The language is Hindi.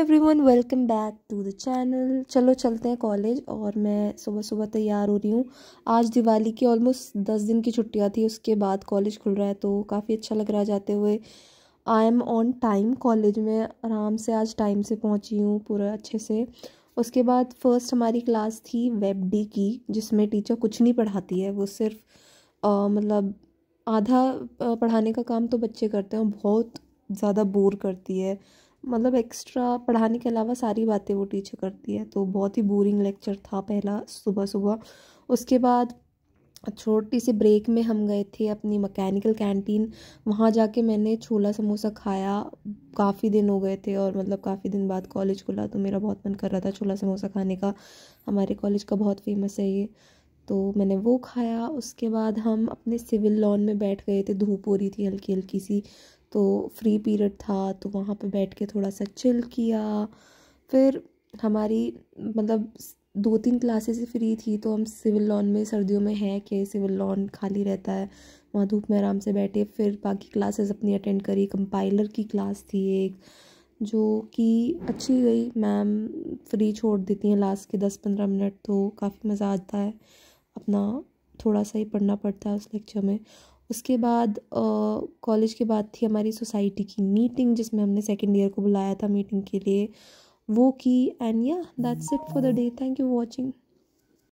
every everyone welcome back to the channel चलो चलते हैं कॉलेज और मैं सुबह सुबह तैयार हो रही हूँ आज दिवाली की ऑलमोस्ट दस दिन की छुट्टियाँ थी उसके बाद कॉलेज खुल रहा है तो काफ़ी अच्छा लग रहा है जाते हुए I am on time college में आराम से आज टाइम से पहुँची हूँ पूरा अच्छे से उसके बाद फर्स्ट हमारी क्लास थी वेब डी की जिसमें टीचर कुछ नहीं पढ़ाती है वो सिर्फ आ, मतलब आधा पढ़ाने का काम तो बच्चे करते हैं बहुत ज़्यादा बोर करती है मतलब एक्स्ट्रा पढ़ाने के अलावा सारी बातें वो टीचर करती है तो बहुत ही बोरिंग लेक्चर था पहला सुबह सुबह उसके बाद छोटी सी ब्रेक में हम गए थे अपनी मकैनिकल कैंटीन वहाँ जाके मैंने छोला समोसा खाया काफ़ी दिन हो गए थे और मतलब काफ़ी दिन बाद कॉलेज खुला तो मेरा बहुत मन कर रहा था छोला समोसा खाने का हमारे कॉलेज का बहुत फेमस है ये तो मैंने वो खाया उसके बाद हम अपने सिविल लॉन में बैठ गए थे धूप हो रही थी हल्की हल्की सी तो फ्री पीरियड था तो वहाँ पे बैठ के थोड़ा सा चिल किया फिर हमारी मतलब दो तीन क्लासेस फ्री थी तो हम सिविल लॉन में सर्दियों में हैं कि सिविल लॉन खाली रहता है वहाँ धूप में आराम से बैठे फिर बाकी क्लासेस अपनी अटेंड करी कंपाइलर की क्लास थी एक जो कि अच्छी गई मैम फ्री छोड़ देती हैं लास्ट के दस पंद्रह मिनट तो काफ़ी मज़ा आता है अपना थोड़ा सा ही पढ़ना पड़ता है उस लेक्चर में उसके बाद कॉलेज के बाद थी हमारी सोसाइटी की मीटिंग जिसमें हमने सेकेंड ईयर को बुलाया था मीटिंग के लिए वो की एंड या that's it for the day thank you watching